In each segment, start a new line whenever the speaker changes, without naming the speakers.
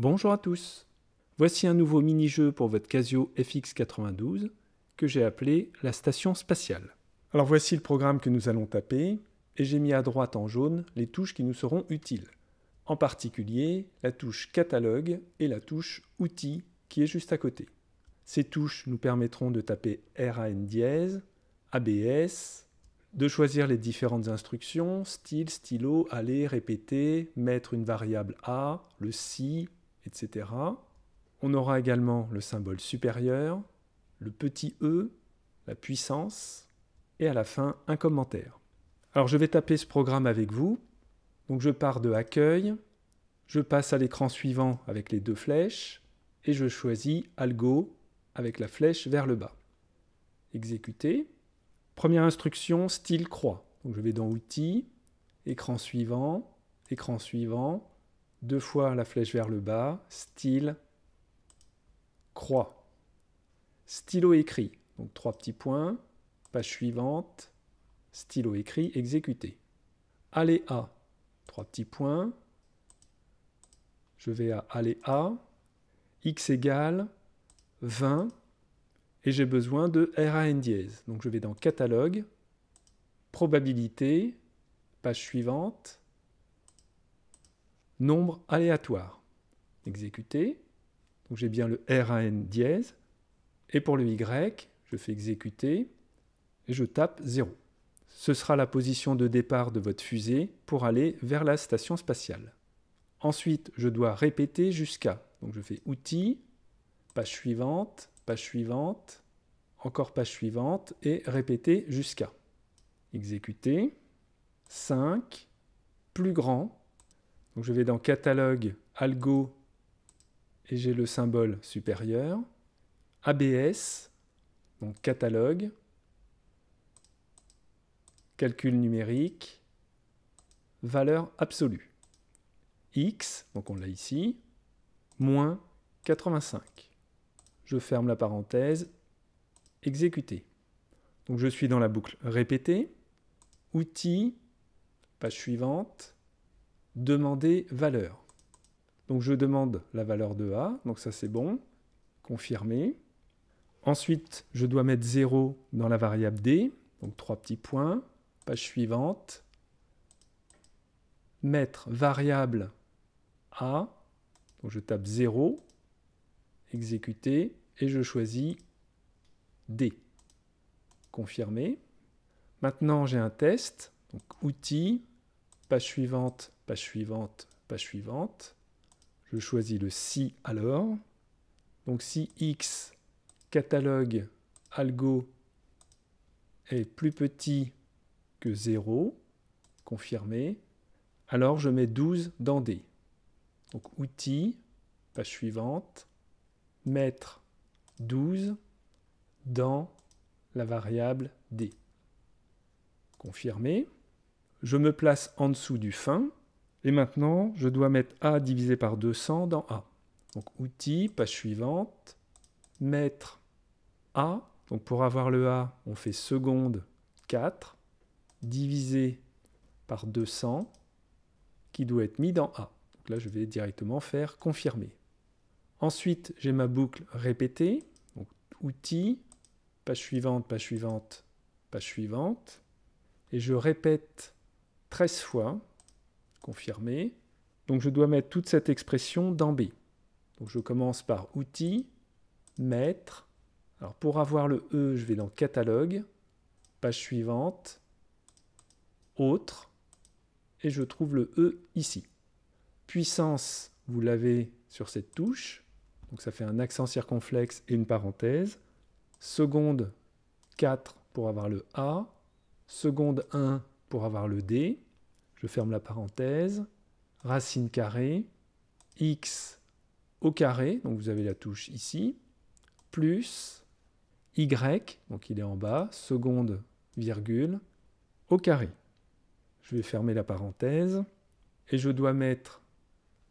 Bonjour à tous Voici un nouveau mini-jeu pour votre Casio FX92 que j'ai appelé la station spatiale. Alors voici le programme que nous allons taper et j'ai mis à droite en jaune les touches qui nous seront utiles. En particulier la touche catalogue et la touche outils qui est juste à côté. Ces touches nous permettront de taper RAN dièse, ABS, de choisir les différentes instructions, style, stylo, aller, répéter, mettre une variable A, le si, on aura également le symbole supérieur, le petit e, la puissance, et à la fin un commentaire. Alors je vais taper ce programme avec vous. Donc je pars de accueil, je passe à l'écran suivant avec les deux flèches, et je choisis algo avec la flèche vers le bas. Exécuter. Première instruction, style croix. Donc je vais dans outils, écran suivant, écran suivant, deux fois la flèche vers le bas, style, croix. Stylo écrit, donc trois petits points, page suivante, stylo écrit, exécuté. à, trois petits points, je vais à à, x égale 20, et j'ai besoin de RAN dièse. Donc je vais dans catalogue, probabilité, page suivante, nombre aléatoire. Exécuter, donc j'ai bien le RAN dièse, et pour le Y, je fais exécuter, et je tape 0. Ce sera la position de départ de votre fusée pour aller vers la station spatiale. Ensuite, je dois répéter jusqu'à. Donc je fais outils, page suivante, page suivante, encore page suivante, et répéter jusqu'à. Exécuter, 5, plus grand, donc je vais dans catalogue, algo, et j'ai le symbole supérieur. ABS, donc catalogue, calcul numérique, valeur absolue. X, donc on l'a ici, moins 85. Je ferme la parenthèse, exécuter. Donc je suis dans la boucle répéter, outils, page suivante, demander valeur. Donc je demande la valeur de A, donc ça c'est bon, confirmer. Ensuite, je dois mettre 0 dans la variable D, donc trois petits points, page suivante, mettre variable A, donc je tape 0, exécuter, et je choisis D. Confirmer. Maintenant, j'ai un test, donc outil, page suivante, page suivante, page suivante. Je choisis le si alors. Donc si x catalogue algo est plus petit que 0, confirmé, alors je mets 12 dans D. Donc outil, page suivante, mettre 12 dans la variable D. Confirmé. Je me place en dessous du fin. Et maintenant, je dois mettre A divisé par 200 dans A. Donc outil, page suivante, mettre A. Donc pour avoir le A, on fait seconde 4 divisé par 200 qui doit être mis dans A. Donc là, je vais directement faire confirmer. Ensuite, j'ai ma boucle répétée. Donc outil, page suivante, page suivante, page suivante. Et je répète 13 fois Confirmé. Donc je dois mettre toute cette expression dans B. Donc je commence par outils, mettre. Alors pour avoir le E, je vais dans catalogue, page suivante, autre, et je trouve le E ici. Puissance, vous l'avez sur cette touche, donc ça fait un accent circonflexe et une parenthèse. Seconde 4 pour avoir le A, seconde 1 pour avoir le D, je ferme la parenthèse. Racine carrée, x au carré, donc vous avez la touche ici, plus y, donc il est en bas, seconde, virgule, au carré. Je vais fermer la parenthèse et je dois mettre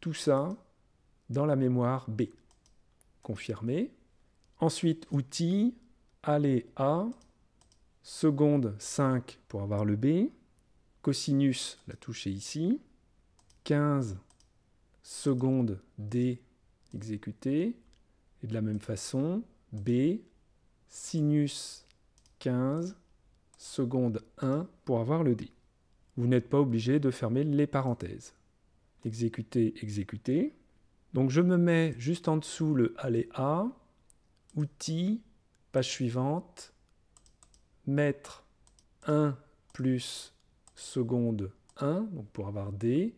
tout ça dans la mémoire B. Confirmer. Ensuite, outil, aller à, seconde 5 pour avoir le B, cosinus, la touche est ici, 15 secondes D exécuté, et de la même façon, B, sinus 15, seconde 1 pour avoir le D. Vous n'êtes pas obligé de fermer les parenthèses. Exécuter, exécuter. Donc je me mets juste en dessous le aller à outils, page suivante, mettre 1 plus seconde 1, donc pour avoir D,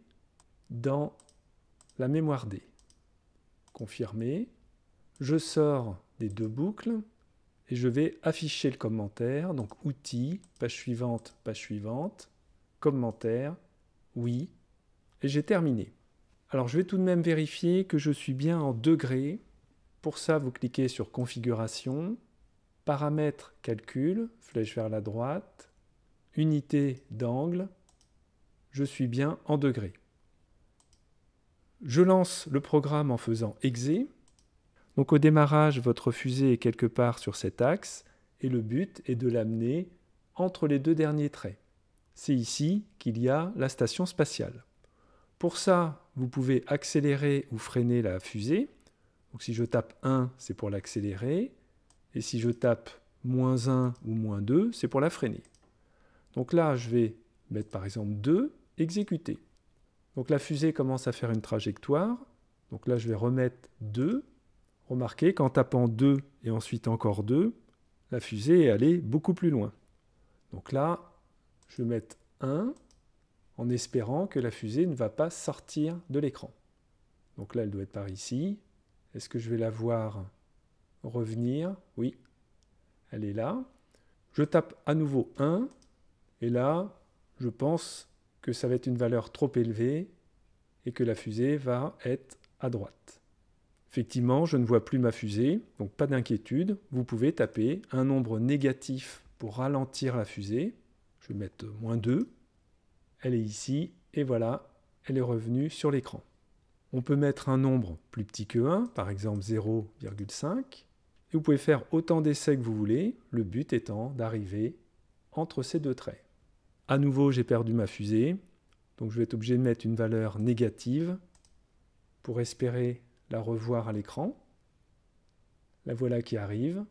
dans la mémoire D. Confirmer. Je sors des deux boucles et je vais afficher le commentaire. Donc outils, page suivante, page suivante, commentaire, oui. Et j'ai terminé. Alors je vais tout de même vérifier que je suis bien en degrés. Pour ça, vous cliquez sur configuration, paramètres, calcul, flèche vers la droite, unité d'angle, je suis bien en degrés. Je lance le programme en faisant exé. Donc au démarrage, votre fusée est quelque part sur cet axe et le but est de l'amener entre les deux derniers traits. C'est ici qu'il y a la station spatiale. Pour ça, vous pouvez accélérer ou freiner la fusée. Donc si je tape 1, c'est pour l'accélérer. Et si je tape moins 1 ou moins 2, c'est pour la freiner. Donc là, je vais mettre par exemple 2, exécuter. Donc la fusée commence à faire une trajectoire. Donc là, je vais remettre 2. Remarquez qu'en tapant 2 et ensuite encore 2, la fusée est allée beaucoup plus loin. Donc là, je vais mettre 1 en espérant que la fusée ne va pas sortir de l'écran. Donc là, elle doit être par ici. Est-ce que je vais la voir revenir Oui, elle est là. Je tape à nouveau 1 et là, je pense que ça va être une valeur trop élevée et que la fusée va être à droite. Effectivement, je ne vois plus ma fusée, donc pas d'inquiétude. Vous pouvez taper un nombre négatif pour ralentir la fusée. Je vais mettre moins 2. Elle est ici, et voilà, elle est revenue sur l'écran. On peut mettre un nombre plus petit que 1, par exemple 0,5. Et vous pouvez faire autant d'essais que vous voulez, le but étant d'arriver entre ces deux traits. À nouveau, j'ai perdu ma fusée. Donc je vais être obligé de mettre une valeur négative pour espérer la revoir à l'écran. La voilà qui arrive.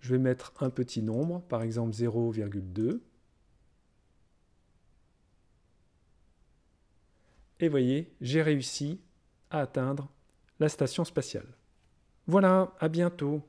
Je vais mettre un petit nombre, par exemple 0,2. Et voyez, j'ai réussi à atteindre la station spatiale. Voilà, à bientôt